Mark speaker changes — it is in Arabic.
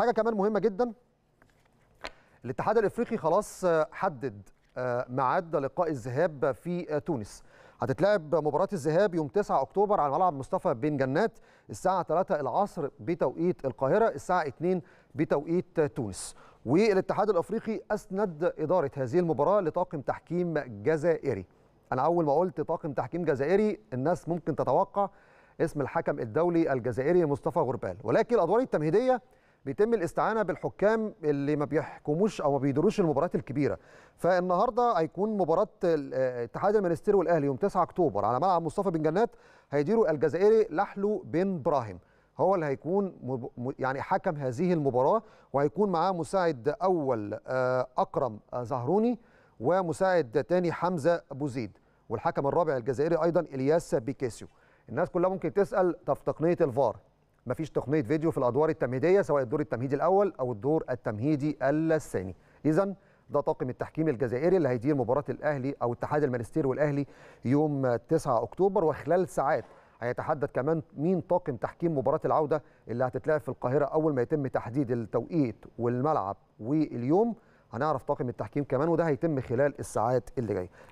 Speaker 1: حاجه كمان مهمه جدا الاتحاد الافريقي خلاص آه، حدد آه، ميعاد لقاء الذهاب في آه، تونس هتتلعب مباراة الذهاب يوم 9 أكتوبر على ملعب مصطفى بن جنات الساعة 3 العصر بتوقيت القاهرة الساعة 2 بتوقيت تونس والاتحاد الأفريقي أسند إدارة هذه المباراة لطاقم تحكيم جزائري أنا أول ما قلت طاقم تحكيم جزائري الناس ممكن تتوقع اسم الحكم الدولي الجزائري مصطفى غربال ولكن الأدوار التمهيدية بيتم الاستعانه بالحكام اللي ما بيحكموش او ما بيديروش المباريات الكبيره فالنهارده هيكون مباراه آه، اتحاد المانستير والاهلي يوم 9 اكتوبر على ملعب مصطفى بن جنات هيديروا الجزائري لحلو بن براهيم هو اللي هيكون يعني حكم هذه المباراه وهيكون معاه مساعد اول آه، اكرم آه، زهروني ومساعد تاني حمزه بوزيد والحكم الرابع الجزائري ايضا الياس بيكاسيو الناس كلها ممكن تسال طب تقنيه الفار مفيش تقنيه فيديو في الادوار التمهيديه سواء الدور التمهيدي الاول او الدور التمهيدي الثاني اذا ده طاقم التحكيم الجزائري اللي هيدير مباراه الاهلي او اتحاد المانستير والاهلي يوم 9 اكتوبر وخلال ساعات هيتحدد كمان مين طاقم تحكيم مباراه العوده اللي هتتلعب في القاهره اول ما يتم تحديد التوقيت والملعب واليوم هنعرف طاقم التحكيم كمان وده هيتم خلال الساعات اللي جايه